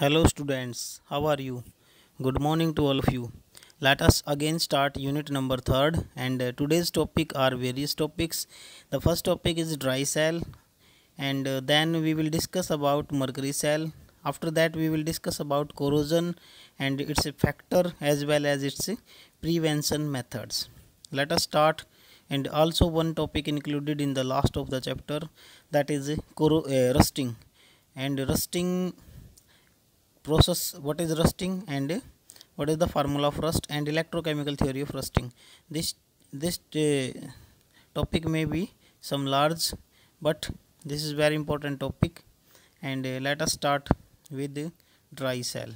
Hello students, how are you? Good morning to all of you. Let us again start unit number 3rd and uh, today's topic are various topics. The first topic is dry cell and uh, then we will discuss about mercury cell. After that we will discuss about corrosion and its factor as well as its prevention methods. Let us start and also one topic included in the last of the chapter that is uh, rusting and rusting process what is rusting and what is the formula of rust and electrochemical theory of rusting this this uh, topic may be some large but this is very important topic and uh, let us start with dry cell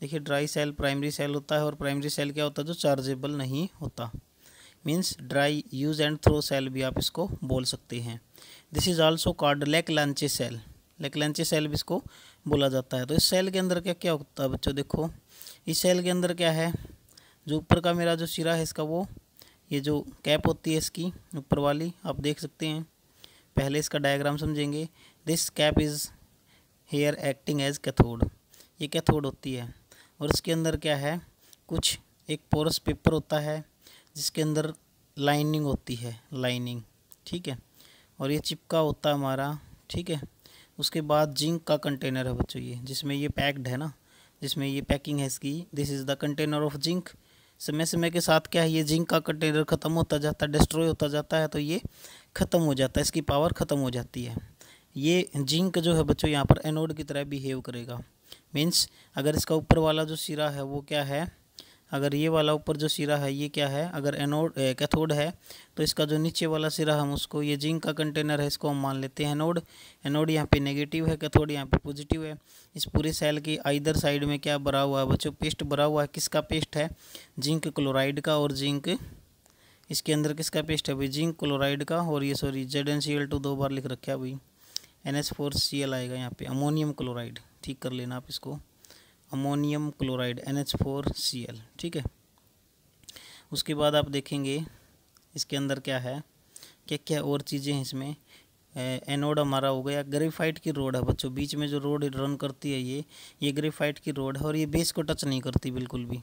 देखिए dry cell primary cell होता है और primary cell क्या होता है जो chargeable नहीं होता means dry use and throw cell भी आप इसको बोल सकते हैं दिस इज़ आल्सो कार्डलैक लांचे सेल लेकलेंची सेल भी इसको बोला जाता है तो इस सेल के अंदर क्या क्या होता है बच्चों देखो इस सेल के अंदर क्या है जो ऊपर का मेरा जो सिरा है इसका वो ये जो कैप होती है इसकी ऊपर वाली आप देख सकते हैं पहले इसका डायग्राम समझेंगे this cap is here acting as cathode ये कैथोड होती है और इसके अंदर क्या है कुछ एक पोरस पेपर होता है जिसके अंदर लाइनिंग होती है लाइनिंग ठीक है और ये चिपका होता है हमारा ठीक है उसके बाद जिंक का कंटेनर है बच्चों ये जिसमें ये पैक्ड है ना जिसमें ये पैकिंग है इसकी this is the container of zinc समय समय के साथ क्या है ये जिंक का कंटेनर ख़त्म होता जाता है डिस्ट्रॉय होता जाता है तो ये ख़त्म हो जाता है इसकी पावर ख़त्म हो जाती है ये जिंक जो है बच्चों यहाँ पर एनोड की तरह बिहेव करेगा मीन्स अगर इसका ऊपर वाला जो सिरा है वो क्या है अगर ये वाला ऊपर जो सिरा है ये क्या है अगर एनोड कैथोड है तो इसका जो नीचे वाला सिरा हम उसको ये जिंक का कंटेनर है इसको हम मान लेते हैं एनोड एनोड यहाँ पे नेगेटिव है कैथोड यहाँ पे पॉजिटिव है इस पूरे सेल की आइदर साइड में क्या भरा हुआ है बच्चों पेस्ट भरा हुआ है किसका पेस्ट है जिंक क्लोराइड का और जिंक इसके अंदर किसका पेस्ट है भाई जिंक क्लोराइड का और ये sorry Z N C L two दो बार लिख रखा है भाई N S four C L आएगा यहाँ पे अमोनियम क्लोराइड ठीक कर लेना आप इसको ammonium chloride N H four C L ठीक है उसके बाद आप देखेंगे इसके अंदर क्या है क्या क्या और चीज़ें हैं इसमें एनोड हमारा हो गया ग्रेफाइट की रोड है बच्चों बीच में जो रोड रन करती है ये ये ग्रेफाइट की रोड है और ये बेस को टच नहीं करती बिल्कुल भी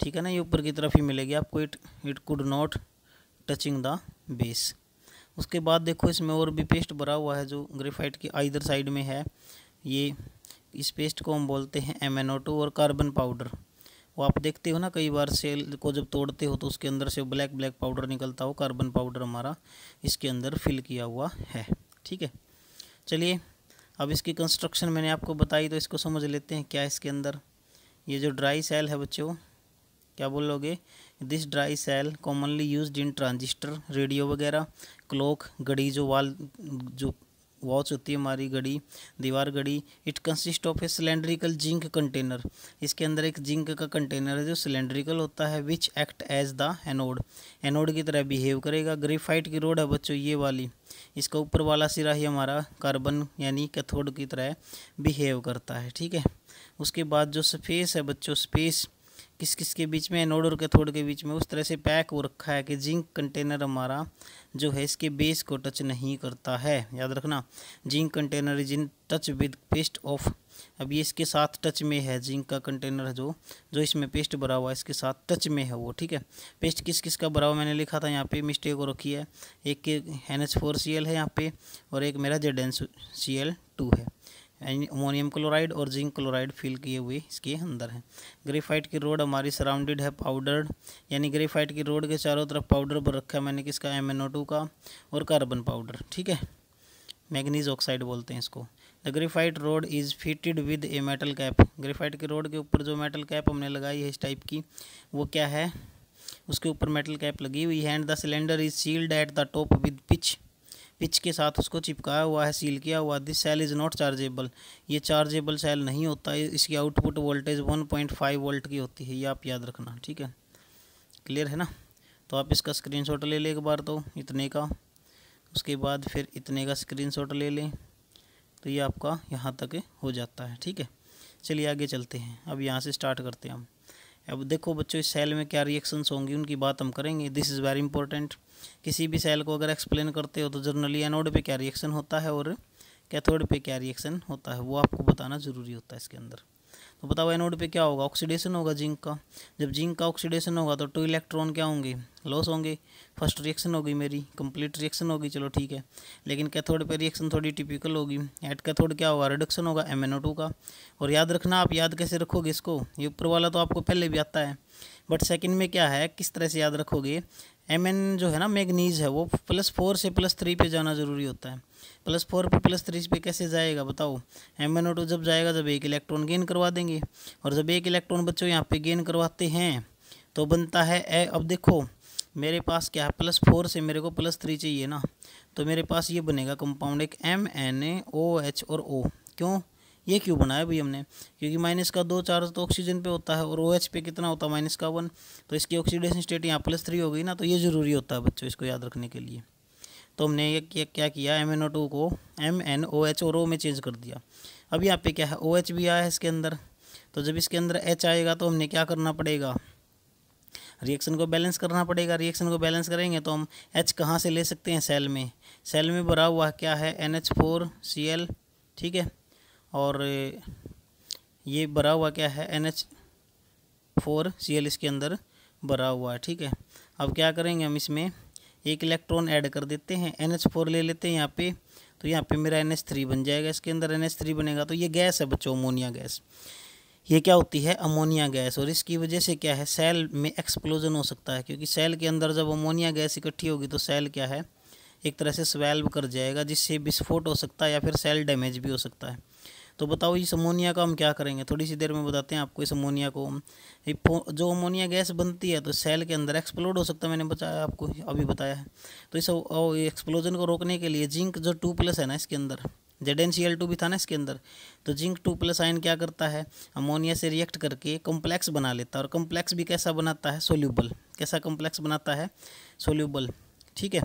ठीक है ना ये ऊपर की तरफ ही मिलेगी आपको it it could not touching the base उसके बाद देखो इसमें और भी पेस्ट भरा हुआ है जो ग्रेफाइट की आइदर साइड में है ये इस पेस्ट को हम बोलते हैं एम और कार्बन पाउडर वो आप देखते हो ना कई बार सेल को जब तोड़ते हो तो उसके अंदर से ब्लैक ब्लैक पाउडर निकलता हो कार्बन पाउडर हमारा इसके अंदर फिल किया हुआ है ठीक है चलिए अब इसकी कंस्ट्रक्शन मैंने आपको बताई तो इसको समझ लेते हैं क्या इसके अंदर ये जो ड्राई सेल है बच्चों क्या बोलोगे this dry cell commonly use in transistor radio वगैरह क्लॉक घड़ी जो वाल जो वॉच होती है हमारी घड़ी दीवार घड़ी it consist of a cylindrical zinc container इसके अंदर एक जिंक का कंटेनर है जो सिलेंड्रिकल होता है which act as the anode anode की तरह बिहेव करेगा ग्रेफाइट की रोड है बच्चों ये वाली इसका ऊपर वाला सिरा ही हमारा कार्बन यानी कैथोड की तरह बिहेव करता है ठीक है उसके बाद जो स्पेस है बच्चों स्पेस किस किस के बीच में नोड और कैथोड के बीच में उस तरह से पैक हो रखा है कि जिंक कंटेनर हमारा जो है इसके बेस को टच नहीं करता है याद रखना zinc container is in touch with paste of अब ये इसके साथ टच में है जिंक का कंटेनर जो जो इसमें पेस्ट भरा हुआ है इसके साथ टच में है वो ठीक है पेस्ट किस किस का भरा हुआ मैंने लिखा था यहाँ पे मिस्टेक हो रखी है एक N H four C L है यहाँ पे और एक मेरा Z N C L two है अमोनियम क्लोराइड और जिंक क्लोराइड फिल किए हुए इसके अंदर है ग्रेफाइट की रोड हमारी सराउंडेड है पाउडर्ड यानी ग्रेफाइट की रोड के चारों तरफ पाउडर पर रखा है मैंने किसका एम एन ओ टू का और कार्बन पाउडर ठीक है मैगनीज ऑक्साइड बोलते हैं इसको the graphite rod is fitted with a metal cap graphite के रोड के ऊपर जो मेटल कैप हमने लगाई है इस टाइप की वो क्या है उसके ऊपर मेटल कैप लगी हुई है and the cylinder is sealed at the top with pitch pitch के साथ उसको चिपकाया हुआ है सील किया हुआ this cell is not chargeable ये चार्जेबल सेल नहीं होता इसकी आउटपुट वोल्टेज 1.5 वोल्ट की होती है ये आप याद रखना ठीक है क्लियर है ना तो आप इसका स्क्रीनशॉट ले लें एक बार तो इतने का उसके बाद फिर इतने का शॉट ले लें तो ये आपका यहाँ तक हो जाता है ठीक है चलिए आगे चलते हैं अब यहाँ से स्टार्ट करते हैं हम अब देखो बच्चों इस सेल में क्या रिएक्शंस होंगी उनकी बात हम करेंगे दिस इज़ वेरी इंपॉर्टेंट किसी भी सेल को अगर एक्सप्लेन करते हो तो जर्नली एनोड पे क्या रिएक्शन होता है और कैथोड पे क्या रिएक्शन होता है वो आपको बताना ज़रूरी होता है इसके अंदर तो बताओ एनोड पे क्या होगा ऑक्सीडेशन होगा जिंक का जब जिंक का ऑक्सीडेशन होगा तो टू इलेक्ट्रॉन क्या होंगे लॉस होंगे फर्स्ट रिएक्शन होगी मेरी कंप्लीट रिएक्शन होगी चलो ठीक है लेकिन कैथोड पे रिएक्शन थोड़ी टिपिकल होगी एट कैथोड क्या होगा रिडक्शन होगा एम का और याद रखना आप याद कैसे रखोगे इसको ये ऊपर वाला तो आपको पहले भी आता है बट सेकेंड में क्या है किस तरह से याद रखोगे एम जो है ना मैगनीज है वो प्लस फोर से प्लस थ्री पे जाना ज़रूरी होता है प्लस फोर पे प्लस थ्री पे कैसे जाएगा बताओ एम एन ओ टू जब जाएगा जब एक इलेक्ट्रॉन गेन करवा देंगे और जब एक इलेक्ट्रॉन बच्चों यहाँ पे गेन करवाते हैं तो बनता है ए अब देखो मेरे पास क्या है प्लस फोर से मेरे को प्लस थ्री चाहिए ना तो मेरे पास ये बनेगा कंपाउंड एक M N A O H और ओ क्यों ये क्यों बनाया भाई हमने क्योंकि माइनस का दो चार्ज तो ऑक्सीजन पे होता है और ओ एच पे कितना होता है माइनस का वन तो इसकी ऑक्सीडेशन स्टेट यहाँ प्लस थ्री हो गई ना तो ये ज़रूरी होता है बच्चों इसको याद रखने के लिए तो हमने ये क्या, क्या किया एम एन ओ टू को एम एन ओ एच और ओ में चेंज कर दिया अब यहाँ पे क्या है ओ एच भी आया है इसके अंदर तो जब इसके अंदर एच आएगा तो हमने क्या करना पड़ेगा रिएक्शन को बैलेंस करना पड़ेगा रिएक्शन को बैलेंस करेंगे तो हम एच कहाँ से ले सकते हैं सेल में सेल में भरा हुआ क्या है N H four C L ठीक है और ये भरा हुआ क्या है N H four C L इसके अंदर भरा हुआ है ठीक है अब क्या करेंगे हम इसमें एक इलेक्ट्रॉन ऐड कर देते हैं एन फोर ले लेते हैं यहाँ पे तो यहाँ पे मेरा एन एच थ्री बन जाएगा इसके अंदर एन एच थ्री बनेगा तो ये गैस है बच्चों अमोनिया गैस ये क्या होती है अमोनिया गैस और इसकी वजह से क्या है सेल में एक्सप्लोजन हो सकता है क्योंकि सेल के अंदर जब अमोनिया गैस इकट्ठी होगी तो सेल क्या है एक तरह से स्वेल्व कर जाएगा जिससे विस्फोट हो सकता है या फिर सेल डैमेज भी हो सकता है तो बताओ इस अमोनिया का हम क्या करेंगे थोड़ी सी देर में बताते हैं आपको इस अमोनिया को जो अमोनिया गैस बनती है तो सेल के अंदर एक्सप्लोड हो सकता है मैंने बताया आपको अभी बताया है तो इस एक्सप्लोजन को रोकने के लिए जिंक जो टू प्लस है ना इसके अंदर Z N C L two भी था ना इसके अंदर तो जिंक टू प्लस आयन क्या करता है अमोनिया से रिएक्ट करके कम्प्लेक्स बना लेता है और कम्प्लेक्स भी कैसा बनाता है सोल्यूबल कैसा कम्प्लेक्स बनाता है सोल्यूबल ठीक है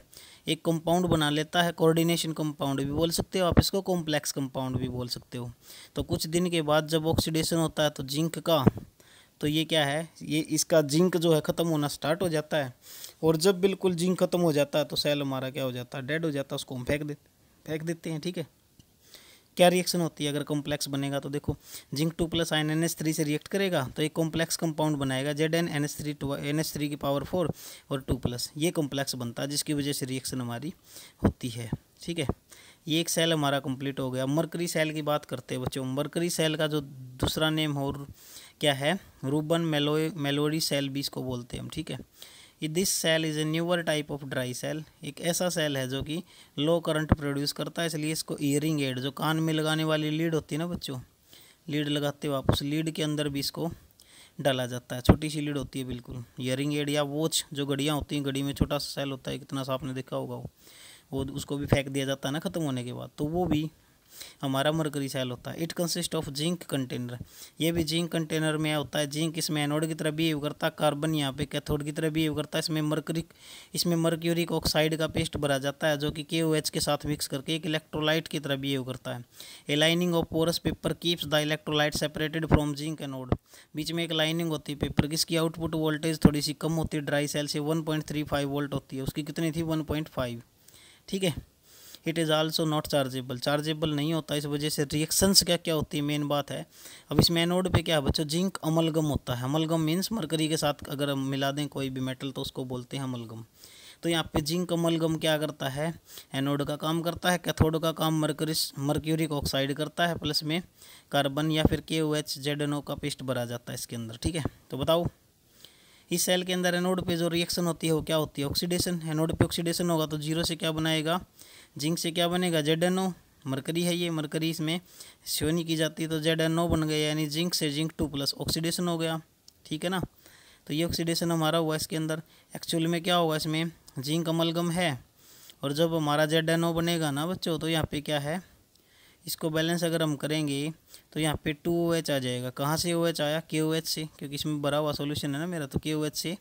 एक कंपाउंड बना लेता है कोऑर्डिनेशन कंपाउंड भी बोल सकते हो आप इसको कॉम्प्लेक्स कंपाउंड भी बोल सकते हो तो कुछ दिन के बाद जब ऑक्सीडेशन होता है तो जिंक का तो ये क्या है ये इसका जिंक जो है ख़त्म होना स्टार्ट हो जाता है और जब बिल्कुल जिंक ख़त्म हो जाता है तो सेल हमारा क्या हो जाता है डेड हो जाता है उसको हम फेंक देते फेंक देते हैं ठीक है क्या रिएक्शन होती है अगर कॉम्प्लेक्स बनेगा तो देखो zinc two plus ion N S three से रिएक्ट करेगा तो एक कॉम्प्लेक्स कंपाउंड बनाएगा Z N N S three two N S three की पावर फोर और टू प्लस ये कॉम्प्लेक्स बनता है जिसकी वजह से रिएक्शन हमारी होती है ठीक है ये एक सेल हमारा कंप्लीट हो गया मरकरी सेल की बात करते हैं बच्चों मरकरी सेल का जो दूसरा नेम हो क्या है रूबन मेलो मेलोरी सेल भी इसको बोलते हैं हम ठीक है this cell is a newer type of dry cell एक ऐसा सेल है जो कि लो करंट प्रोड्यूस करता है इसलिए इसको ईयरिंग एड जो कान में लगाने वाली लीड होती है ना बच्चों लीड लगाते हो आप उस लीड के अंदर भी इसको डाला जाता है छोटी सी लीड होती है बिल्कुल ईयरिंग एड या वोच जो घड़ियाँ होती हैं घड़ी में छोटा सा सेल होता है कितना सा आपने देखा होगा वो वो उसको भी फेंक दिया जाता है ना ख़त्म होने के बाद तो वो भी हमारा मरकरी सेल होता है it consist of zinc container ये भी जिंक कंटेनर में होता है जिंक इसमें एनोड की तरह बिहेव करता है कार्बन यहाँ पे कैथोड की तरह बिहेव करता है इसमें मरकरी इसमें मर्क्यूरिक ऑक्साइड का पेस्ट भरा जाता है जो कि के के साथ मिक्स करके एक इलेक्ट्रोलाइट की तरह बिहेव करता है a lining of porous paper keeps the electrolyte separated from zinc anode बीच में एक लाइनिंग होती है पेपर किसकी आउटपुट वोल्टेज थोड़ी सी कम होती है ड्राई सेल से वन वोल्ट होती है उसकी कितनी थी वन ठीक है it is also not chargeable chargeable नहीं होता इस वजह से रिएक्शंस क्या क्या होती है मेन बात है अब इस एनोड पे क्या है बच्चों जिंक अमलगम होता है अमलगम मीन्स मरकरी के साथ अगर मिला दें कोई भी मेटल तो उसको बोलते हैं अमलगम तो यहाँ पे जिंक अमलगम क्या करता है एनोड का काम करता है कैथोड का काम मर्करिस मर्क्यूरिक ऑक्साइड करता है प्लस में कार्बन या फिर के ओ एच जेड एनो का पेस्ट भरा जाता है इसके अंदर ठीक है तो बताओ इस सेल के अंदर एनोड पे जो रिएक्शन होती है वो क्या होती है ऑक्सीडेशन एनोड पे ऑक्सीडेशन होगा तो जीरो से क्या बनाएगा जिंक से क्या बनेगा जेड एन ओ मरकरी है ये मरकरी इसमें सोनी की जाती है तो जेड एन ओ बन गया यानी जिंक से जिंक टू प्लस ऑक्सीडेशन हो गया ठीक है ना तो ये ऑक्सीडेशन हमारा हुआ इसके अंदर एक्चुअल में क्या होगा इसमें जिंक अमलगम है और जब हमारा जेड एन ओ बनेगा ना बच्चों तो यहाँ पे क्या है इसको बैलेंस अगर हम करेंगे तो यहाँ पे टू ओ एच आ जाएगा कहाँ से ओ एच आया के ओ एच से क्योंकि इसमें भरा हुआ सोल्यूशन है ना मेरा तो के ओ एच से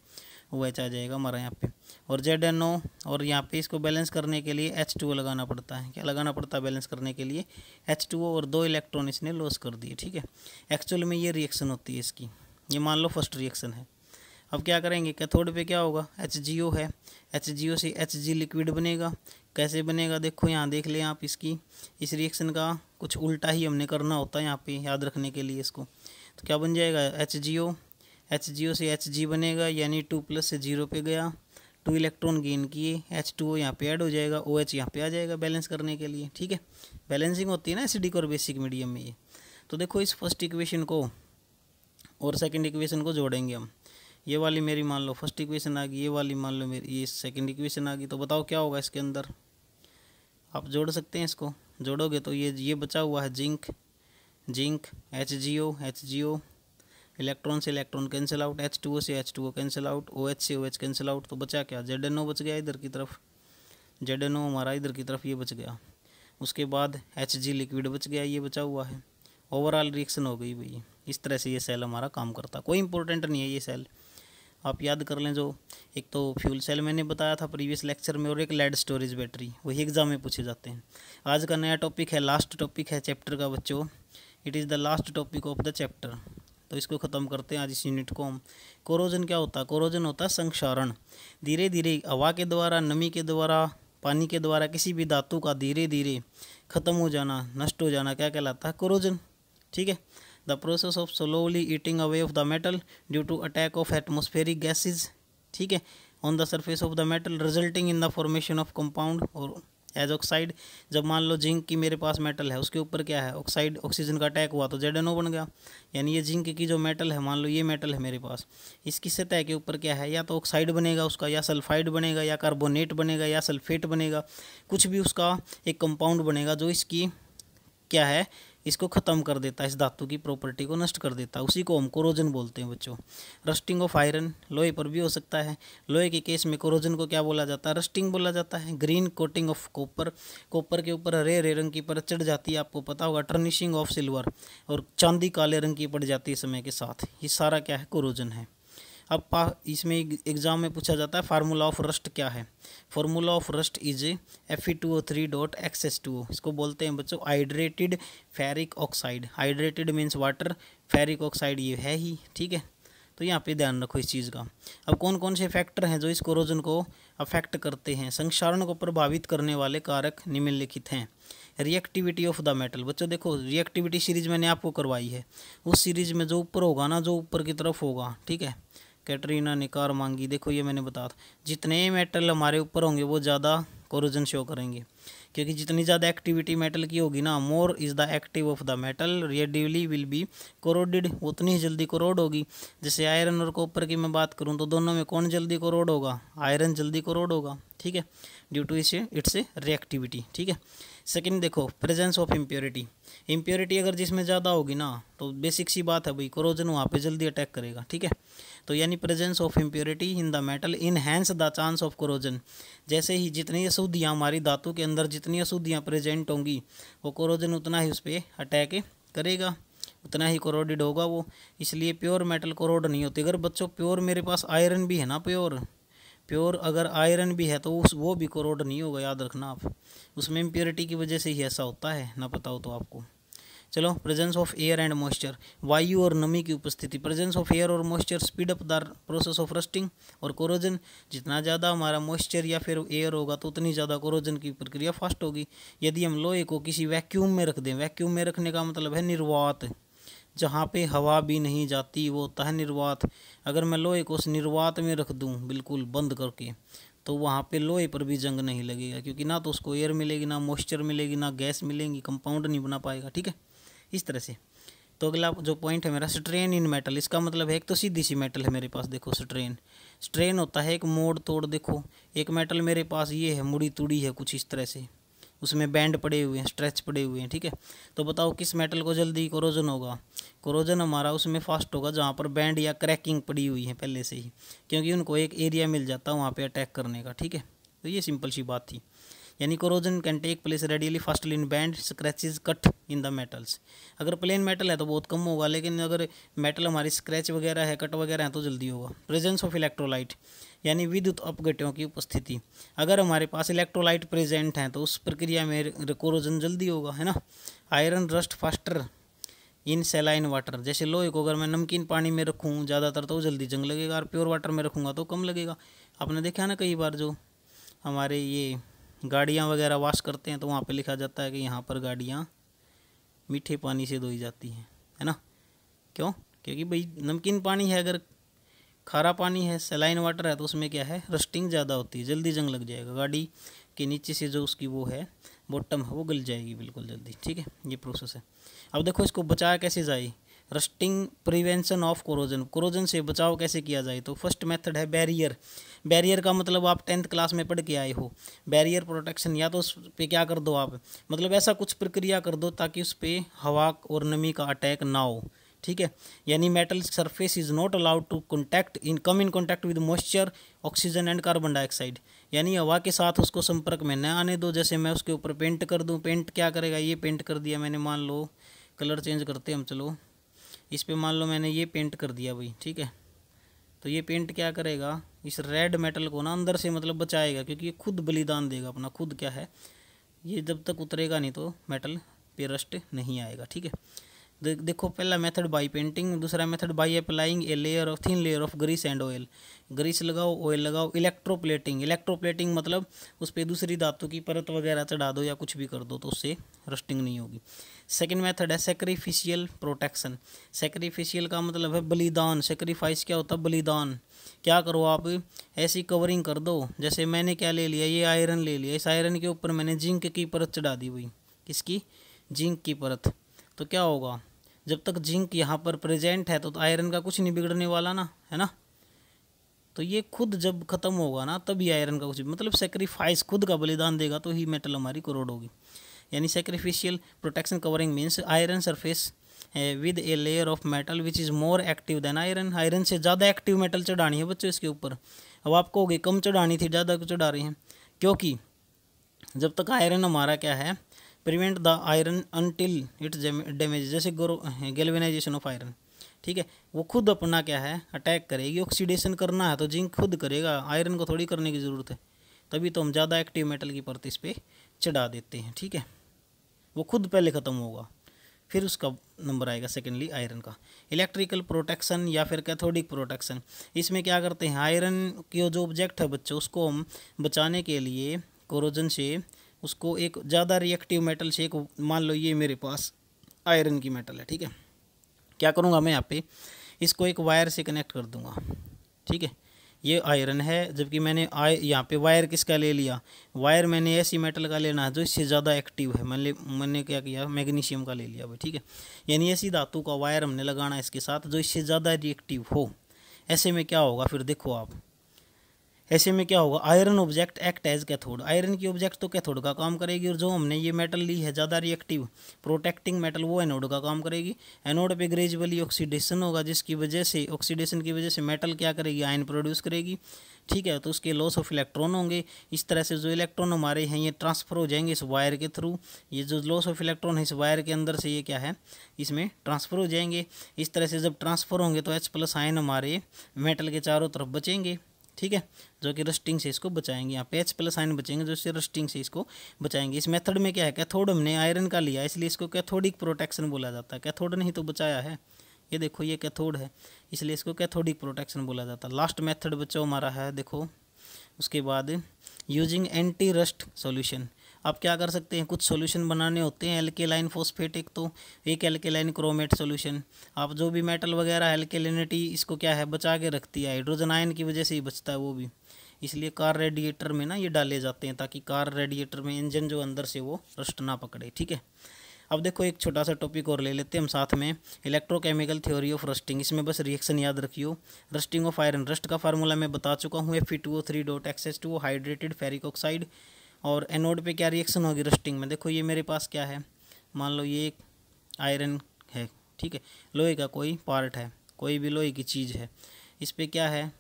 ओ एच आ जाएगा हमारा यहाँ पे और जेड एन ओ और यहाँ पे इसको बैलेंस करने के लिए एच टू ओ लगाना पड़ता है क्या लगाना पड़ता है बैलेंस करने के लिए एच टू ओ और दो इलेक्ट्रॉन इसने लॉस कर दिए ठीक है एक्चुअल में ये रिएक्शन होती है इसकी ये मान लो फर्स्ट रिएक्शन है अब क्या करेंगे कैथोड पे क्या होगा एच जी ओ है एच जी ओ से एच जी लिक्विड बनेगा कैसे बनेगा देखो यहाँ देख लें आप इसकी इस रिएक्शन का कुछ उल्टा ही हमने करना होता है यहाँ पे याद रखने के लिए इसको तो क्या बन जाएगा H G O H G ओ से एच जी बनेगा यानी टू प्लस से जीरो पे गया टू इलेक्ट्रॉन गेन किए एच टू ओ यहाँ पे ऐड हो जाएगा ओ एच यहाँ पे आ जाएगा बैलेंस करने के लिए ठीक है बैलेंसिंग होती है ना एसिडिक और बेसिक मीडियम में ये तो देखो इस फर्स्ट इक्वेशन को और सेकंड इक्वेशन को जोड़ेंगे हम ये वाली मेरी मान लो फर्स्ट इक्वेशन आ गई ये वाली मान लो मेरी ये सेकंड इक्वेशन आ गई तो बताओ क्या होगा इसके अंदर आप जोड़ सकते हैं इसको जोड़ोगे तो ये ये बचा हुआ है zinc zinc H G O H G O electron से electron cancel out H two O से H two O cancel out O H से ओ एच कैंसिल आउट तो बचा क्या जेड एन ओ बच गया इधर की तरफ जेड एन ओ हमारा इधर की तरफ ये बच गया उसके बाद एच जी लिक्विड बच गया ये बचा हुआ है ओवरऑल रिएक्शन हो गई भाई इस तरह से ये सेल हमारा काम करता कोई इंपॉर्टेंट नहीं है ये सेल आप याद कर लें जो एक तो फ्यूल सेल मैंने बताया था प्रीवियस लेक्चर में और एक लेड स्टोरेज बैटरी वही एग्ज़ाम में पूछे जाते हैं आज का नया टॉपिक है लास्ट टॉपिक है चैप्टर का बच्चों it is the last topic of the chapter तो इसको ख़त्म करते हैं आज इस यूनिट को हम कोरोजन क्या होता है कोरोजन होता है संक्षारण धीरे धीरे हवा के द्वारा नमी के द्वारा पानी के द्वारा किसी भी धातु का धीरे धीरे ख़त्म हो जाना नष्ट हो जाना क्या कहलाता है कोरोजन ठीक है the process of slowly eating away of the metal due to attack of atmospheric gases ठीक है on the surface of the metal resulting in the formation of compound और एज ऑक्साइड जब मान लो जिंक की मेरे पास metal है उसके ऊपर क्या है ऑक्साइड ऑक्सीजन का अटैक हुआ तो जेड बन गया यानी ये जिंक की जो मेटल है मान लो ये मेटल है मेरे पास इसकी सतह के ऊपर क्या है या तो ऑक्साइड बनेगा उसका या सल्फाइड बनेगा या कार्बोनेट बनेगा या सल्फेट बनेगा कुछ भी उसका एक कंपाउंड बनेगा जो इसकी क्या है इसको ख़त्म कर देता है इस धातु की प्रॉपर्टी को नष्ट कर देता है उसी को हम कोरोजन बोलते हैं बच्चों रस्टिंग ऑफ आयरन लोहे पर भी हो सकता है लोहे के केस में कोरोजन को क्या बोला जाता है रस्टिंग बोला जाता है green coating of copper copper के ऊपर हरे हरे रंग की पर चढ़ जाती है आपको पता होगा टर्निशिंग ऑफ सिल्वर और चांदी काले रंग की पड़ जाती है समय के साथ ये सारा क्या है कोरोजन है अब इसमें एग्जाम में पूछा जाता है फार्मूला ऑफ रस्ट क्या है formula of rust is F E two O three dot X S two O इसको बोलते हैं बच्चों hydrated ferric oxide hydrated means water ferric oxide ये है ही ठीक है तो यहाँ पे ध्यान रखो इस चीज़ का अब कौन कौन से फैक्टर हैं जो इस कोरोजन को अफेक्ट करते हैं संक्षारण को प्रभावित करने वाले कारक निम्नलिखित हैं रिएक्टिविटी ऑफ द मेटल बच्चों देखो रिएक्टिविटी सीरीज मैंने आपको करवाई है उस सीरीज में जो ऊपर होगा ना जो ऊपर की तरफ होगा ठीक है कैटरीना ने कार मांगी देखो ये मैंने बता जितने मेटल हमारे ऊपर होंगे वो ज़्यादा कोरोजन शो करेंगे क्योंकि जितनी ज़्यादा एक्टिविटी मेटल की होगी ना more is the active of the metal readily will be corroded उतनी ही जल्दी कोरोड होगी जैसे आयरन और कॉपर की मैं बात करूँ तो दोनों में कौन जल्दी कोरोड होगा आयरन जल्दी कोरोड होगा ठीक है ड्यू टू इसे इट्स ए रिएक्टिविटी ठीक है सेकेंड देखो प्रेजेंस ऑफ इम्प्योरिटी इम्प्योरिटी अगर जिसमें ज़्यादा होगी ना तो बेसिक सी बात है भाई कोरोजन वहाँ पे जल्दी अटैक करेगा ठीक है तो यानी presence of impurity in the metal enhance the chance of corrosion जैसे ही जितनी अशुद्धियाँ हमारी धातु के अंदर जितनी अशुद्धियाँ प्रेजेंट होंगी वो क्रोजन उतना ही उस पर अटैक करेगा उतना ही क्रोडिड होगा वो इसलिए प्योर मेटल क्रोड नहीं होती अगर बच्चों प्योर मेरे पास आयरन भी है ना प्योर प्योर अगर आयरन भी है तो उस वो भी क्रोड नहीं होगा याद रखना आप उसमें इम्प्योरिटी की वजह से ही ऐसा होता है ना पता हो तो आपको चलो presence of air and moisture वायु और नमी की उपस्थिति प्रेजेंस ऑफ एयर और moisture speed up the process of rusting और कोरोजन जितना ज़्यादा हमारा मॉइस्चर या फिर एयर होगा तो उतनी ज़्यादा कोरोजन की प्रक्रिया फास्ट होगी यदि हम लोहे को किसी वैक्यूम में रख दें वैक्यूम में रखने का मतलब है निर्वात जहाँ पे हवा भी नहीं जाती वो होता है निर्वात अगर मैं लोहे को उस निर्वात में रख दूँ बिल्कुल बंद करके तो वहाँ पे लोहे पर भी जंग नहीं लगेगा क्योंकि ना तो उसको एयर मिलेगी ना मॉइस्चर मिलेगी ना गैस मिलेगी कंपाउंड नहीं बना पाएगा ठीक है इस तरह से तो अगला जो पॉइंट है मेरा स्ट्रेन इन मेटल इसका मतलब है एक तो सीधी सी मेटल है मेरे पास देखो स्ट्रेन स्ट्रेन होता है एक मोड़ तोड़ देखो एक मेटल मेरे पास ये है मुड़ी तुड़ी है कुछ इस तरह से उसमें बैंड पड़े हुए हैं स्ट्रेच पड़े हुए हैं ठीक है तो बताओ किस मेटल को जल्दी क्रोजन होगा क्रोजन हमारा उसमें फास्ट होगा जहाँ पर बैंड या क्रैकिंग पड़ी हुई है पहले से ही क्योंकि उनको एक एरिया मिल जाता है वहाँ पर अटैक करने का ठीक है तो ये सिंपल सी बात थी यानी corrosion can take place readily fastly in bend scratches cut in the metals अगर प्लेन मेटल है तो बहुत कम होगा लेकिन अगर मेटल हमारी स्क्रैच वगैरह है कट वगैरह है तो जल्दी होगा प्रेजेंस ऑफ इलेक्ट्रोलाइट यानी विद्युत अपघटों की उपस्थिति अगर हमारे पास इलेक्ट्रोलाइट प्रेजेंट हैं तो उस प्रक्रिया में कोरोजन जल्दी होगा है ना iron rust faster in saline water जैसे लोहे को अगर मैं नमकीन पानी में रखूँ ज़्यादातर तो जल्दी जंग लगेगा और प्योर वाटर में रखूँगा तो कम लगेगा आपने देखा ना कई बार जो हमारे ये गाड़ियाँ वगैरह वॉश करते हैं तो वहाँ पे लिखा जाता है कि यहाँ पर गाड़ियाँ मीठे पानी से धोई जाती हैं है ना क्यों क्योंकि भाई नमकीन पानी है अगर खारा पानी है सलाइन वाटर है तो उसमें क्या है रस्टिंग ज़्यादा होती है जल्दी जंग लग जाएगा गाड़ी के नीचे से जो उसकी वो है बॉटम है वो गल जाएगी बिल्कुल जल्दी ठीक है ये प्रोसेस है अब देखो इसको बचाया कैसे जाए rusting prevention of corrosion corrosion से बचाव कैसे किया जाए तो फर्स्ट मेथड है बैरियर बैरियर का मतलब आप टेंथ क्लास में पढ़ के आए हो बैरियर प्रोटेक्शन या तो उस पर क्या कर दो आप मतलब ऐसा कुछ प्रक्रिया कर दो ताकि उस पर हवा और नमी का अटैक ना हो ठीक है यानी metal surface is not allowed to contact in come in contact with moisture oxygen and carbon dioxide यानी हवा के साथ उसको संपर्क में न आने दो जैसे मैं उसके ऊपर पेंट कर दूँ पेंट क्या करेगा ये पेंट कर दिया मैंने मान लो कलर चेंज करते हम चलो इस पर मान लो मैंने ये पेंट कर दिया भाई ठीक है तो ये पेंट क्या करेगा इस रेड मेटल को ना अंदर से मतलब बचाएगा क्योंकि ये खुद बलिदान देगा अपना खुद क्या है ये जब तक उतरेगा नहीं तो मेटल पे रस्ट नहीं आएगा ठीक है दे, देखो पहला मेथड बाई पेंटिंग दूसरा method by applying a layer of thin layer of grease and oil grease लगाओ ऑयल लगाओ इलेक्ट्रोप्लेटिंग इलेक्ट्रोप्लेटिंग मतलब उस पर दूसरी धातु की परत वगैरह चढ़ा दो या कुछ भी कर दो तो उससे रस्टिंग नहीं होगी सेकेंड मेथड है सेक्रीफिशियल प्रोटेक्शन सेक्रीफिशियल का मतलब है बलिदान सेक्रीफाइस क्या होता है बलिदान क्या करो आप ऐसी कवरिंग कर दो जैसे मैंने क्या ले लिया ये आयरन ले लिया इस आयरन के ऊपर मैंने जिंक की परत चढ़ा दी हुई किसकी जिंक की परत तो क्या होगा जब तक जिंक यहाँ पर प्रेजेंट है तो, तो आयरन का कुछ नहीं बिगड़ने वाला ना है ना तो ये खुद जब ख़त्म होगा ना तभी आयरन का कुछ मतलब सेक्रीफाइस खुद का बलिदान देगा तो ही मेटल हमारी करोड़ होगी यानी sacrificial protection covering means iron surface with a layer of metal which is more active than iron iron से ज़्यादा एक्टिव मेटल चढ़ानी है बच्चों इसके ऊपर अब आपको होगी कम चढ़ानी थी ज़्यादा चढ़ा रहे हैं क्योंकि जब तक आयरन हमारा क्या है prevent the iron until it damage जैसे गेलवेनाइजेशन ऑफ आयरन ठीक है वो खुद अपना क्या है अटैक करेगी ऑक्सीडेशन करना है तो जिंक खुद करेगा आयरन को थोड़ी करने की ज़रूरत है तभी तो हम ज़्यादा एक्टिव मेटल की परत इस पर चढ़ा देते हैं ठीक है वो खुद पहले ख़त्म होगा फिर उसका नंबर आएगा सेकेंडली आयरन का इलेक्ट्रिकल प्रोटेक्शन या फिर कैथोडिक प्रोटेक्शन इसमें क्या करते हैं आयरन की जो ऑब्जेक्ट है बच्चों उसको हम बचाने के लिए कोरोजन से उसको एक ज़्यादा रिएक्टिव मेटल से एक मान लो ये मेरे पास आयरन की मेटल है ठीक है क्या करूँगा मैं यहाँ पे इसको एक वायर से कनेक्ट कर दूँगा ठीक है ये आयरन है जबकि मैंने आय यहाँ पे वायर किसका ले लिया वायर मैंने ऐसी मेटल का लेना है जो इससे ज़्यादा एक्टिव है मैंने मैंने क्या किया मैग्नीशियम का ले लिया भाई ठीक है यानी ऐसी धातु का वायर हमने लगाना है इसके साथ जो इससे ज़्यादा रिएक्टिव हो ऐसे में क्या होगा फिर देखो आप ऐसे में क्या होगा iron object act as cathode iron की ऑब्जेक्ट तो कैथोड का काम करेगी और जो हमने ये मेटल ली है ज़्यादा रिएक्टिव प्रोटेक्टिंग मेटल वो एनोड का काम करेगी एनोड पे ग्रेजुअली ऑक्सीडेशन होगा जिसकी वजह से ऑक्सीडेशन की वजह से मेटल क्या करेगी आयन प्रोड्यूस करेगी ठीक है तो उसके लॉस ऑफ इलेक्ट्रॉन होंगे इस तरह से जो इलेक्ट्रॉन हमारे हैं ये ट्रांसफर हो जाएंगे इस वायर के थ्रू ये जो लॉस ऑफ इलेक्ट्रॉन है इस वायर के अंदर से ये क्या है इसमें ट्रांसफर हो जाएंगे इस तरह से जब ट्रांसफर होंगे तो एच प्लस आयन हमारे मेटल के चारों तरफ बचेंगे ठीक है जो कि रस्टिंग से इसको बचाएंगे यहाँ पे एच प्लस आयन बचेंगे जो इससे रस्टिंग से इसको बचाएंगे इस मेथड में क्या है कैथोड हमने आयरन का लिया इसलिए इसको कैथोडिक प्रोटेक्शन बोला जाता है कैथोड नहीं तो बचाया है ये देखो ये कैथोड है इसलिए इसको कैथोडिक प्रोटेक्शन बोला जाता है लास्ट मेथड बच्चों हमारा है देखो उसके बाद यूजिंग एंटी रस्ट सोल्यूशन आप क्या कर सकते हैं कुछ सॉल्यूशन बनाने होते हैं एल्केलाइन फोस्फेट एक तो एक एल्केलाइन क्रोमेट सॉल्यूशन आप जो भी मेटल वगैरह एल्केलिनिटी इसको क्या है बचा के रखती है हाइड्रोजन आयन की वजह से ही बचता है वो भी इसलिए कार रेडिएटर में ना ये डाले जाते हैं ताकि कार रेडिएटर में इंजन जो अंदर से वो रस्ट ना पकड़े ठीक है अब देखो एक छोटा सा टॉपिक और ले लेते हैं हम साथ में इलेक्ट्रोकेमिकल थ्योरी ऑफ रस्टिंग इसमें बस रिएक्शन याद रखियो रस्टिंग ऑफ आयरन रस्ट का फार्मूला मैं बता चुका हूँ F E two O three dot excess two hydrated ferric oxide और एनोड पे क्या रिएक्शन होगी रस्टिंग में देखो ये मेरे पास क्या है मान लो ये एक आयरन है ठीक है लोहे का कोई पार्ट है कोई भी लोहे की चीज़ है इस पर क्या है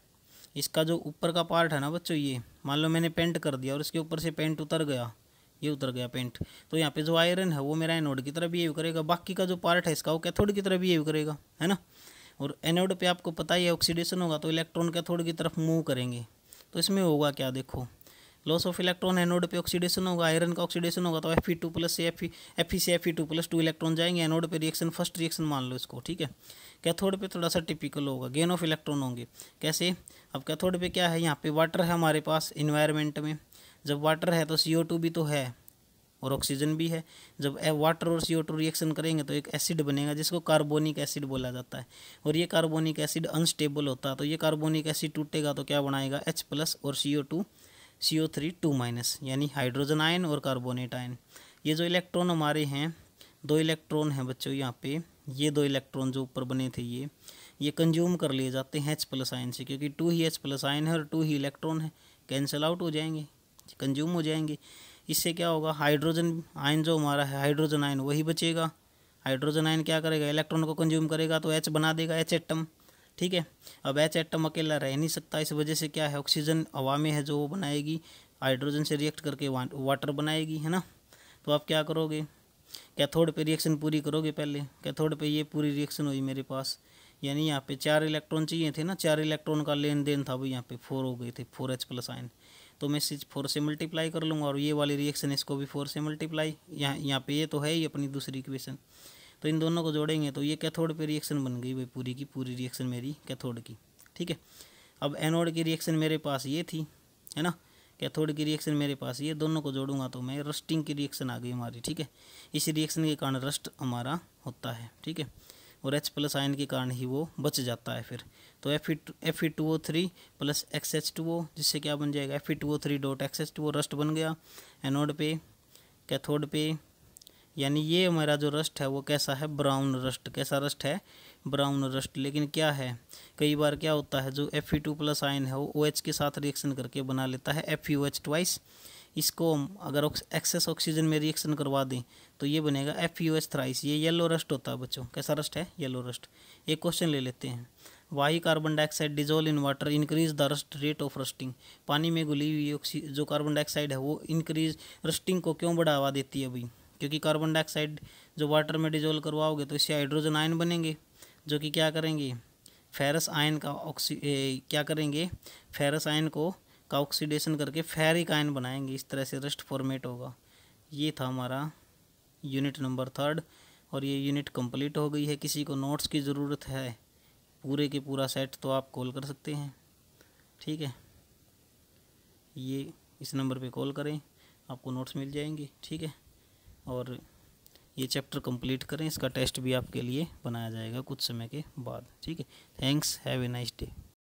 इसका जो ऊपर का पार्ट है ना बच्चों ये मान लो मैंने पेंट कर दिया और इसके ऊपर से पेंट उतर गया ये उतर गया पेंट तो यहाँ पे जो आयरन है वो मेरा एनोड की तरह बिहेव करेगा बाकी का जो पार्ट है इसका वो कैथोड की तरह बिहेव करेगा है ना और एनोड पे आपको पता ही है ऑक्सीडेशन होगा तो इलेक्ट्रॉन कैथोड की तरफ मूव करेंगे तो इसमें होगा क्या देखो लॉस ऑफ इलेक्ट्रॉन एनोड पे ऑक्सीडेशन होगा आयरन का ऑक्सीडेशन होगा तो एफ ई टू प्लस से एफ एफ ई से F E two plus two electron जाएंगे एनोड पे रिएक्शन फर्स्ट रिएक्शन मान लो इसको ठीक है कैथोड पे थोड़ा सा टिपिकल होगा गेन ऑफ इलेक्ट्रॉन होंगे कैसे अब कैथोड पे क्या है यहाँ पे वाटर है हमारे पास इन्वायरमेंट में जब वाटर है तो सी ओ टू भी तो है और ऑक्सीजन भी है जब वाटर और सी ओ टू रिएक्शन करेंगे तो एक एसिड बनेगा जिसको कार्बोनिक एसिड बोला जाता है और ये कार्बोनिक एसिड अनस्टेबल होता है तो ये कार्बोनिक एसिड टूटेगा तो क्या बनाएगा एच प्लस और C O two C O three two minus यानी हाइड्रोजन आयन और कार्बोनेट आयन ये जो इलेक्ट्रॉन हमारे हैं दो इलेक्ट्रॉन हैं बच्चों यहाँ पे ये दो इलेक्ट्रॉन जो ऊपर बने थे ये ये कंज्यूम कर लिए जाते हैं एच प्लस आयन से क्योंकि टू ही एच प्लस आयन है और टू ही इलेक्ट्रॉन है कैंसिल आउट हो जाएंगे कंज्यूम हो जाएंगे इससे क्या होगा हाइड्रोजन आयन जो हमारा है हाइड्रोजन आयन वही बचेगा हाइड्रोजन आयन क्या करेगा इलेक्ट्रॉन को कंज्यूम करेगा तो एच बना देगा एच एटम ठीक है अब एच एटम अकेला रह नहीं सकता इस वजह से क्या है ऑक्सीजन हवा में है जो वो बनाएगी हाइड्रोजन से रिएक्ट करके वाटर बनाएगी है ना तो आप क्या करोगे कैथोड पे रिएक्शन पूरी करोगे पहले कैथोड पे ये पूरी रिएक्शन हुई मेरे पास यानी यहाँ पे चार इलेक्ट्रॉन चाहिए थे ना चार इलेक्ट्रॉन का लेन देन था वो यहाँ पे फोर हो गए थे फोर एच प्लस आयन तो मैं इस फोर से मल्टीप्लाई कर लूँगा और ये वाली रिएक्शन इसको भी फोर से मल्टीप्लाई यहाँ यहाँ पे ये तो है ही अपनी दूसरी इक्वेशन तो इन दोनों को जोड़ेंगे तो ये कैथोड पे रिएक्शन बन गई भाई पूरी की पूरी रिएक्शन मेरी कैथोड की ठीक है अब एनोड की रिएक्शन मेरे पास ये थी है ना कैथोड की रिएक्शन मेरे पास ये दोनों को जोड़ूंगा तो मैं रस्टिंग की रिएक्शन आ गई हमारी ठीक है इस रिएक्शन के कारण रस्ट हमारा होता है ठीक है और एच प्लस आयन के कारण ही वो बच जाता है फिर तो F E F E two O three plus x H two O जिससे क्या बन जाएगा F E two O three dot x H two O rust बन गया एनोड पे कैथोड पे यानी ये हमारा जो रस्ट है वो कैसा है ब्राउन रस्ट कैसा रस्ट है ब्राउन रस्ट लेकिन क्या है कई बार क्या होता है जो F E two plus ion है वो ओ OH एच के साथ रिएक्शन करके बना लेता है एफ यू एच ट्वाइस इसको हम अगर एक्सेस ऑक्सीजन में रिएक्शन करवा दें तो ये बनेगा एफ यू एच थ्राइस ये येलो रस्ट होता है बच्चों कैसा रस्ट है येलो रस्ट एक क्वेश्चन ले लेते हैं why carbon dioxide dissolve in water increase the rust rate of rusting पानी में घुली हुई जो कार्बन डाइऑक्साइड है वो इंक्रीज रस्टिंग को क्यों बढ़ावा देती है भाई क्योंकि कार्बन डाइऑक्साइड जो वाटर में डिजोल्व करवाओगे तो इससे हाइड्रोजन आयन बनेंगे जो कि क्या करेंगे फेरस आयन का ऑक्सी क्या करेंगे फेरस आयन को का ऑक्सीडेशन करके फेरिक आयन बनाएंगे इस तरह से रस्ट फॉर्मेट होगा ये था हमारा यूनिट नंबर थर्ड और ये यूनिट कंप्लीट हो गई है किसी को नोट्स की ज़रूरत है पूरे के पूरा सेट तो आप कॉल कर सकते हैं ठीक है ये इस नंबर पे कॉल करें आपको नोट्स मिल जाएंगे ठीक है और ये चैप्टर कंप्लीट करें इसका टेस्ट भी आपके लिए बनाया जाएगा कुछ समय के बाद ठीक है thanks have a nice day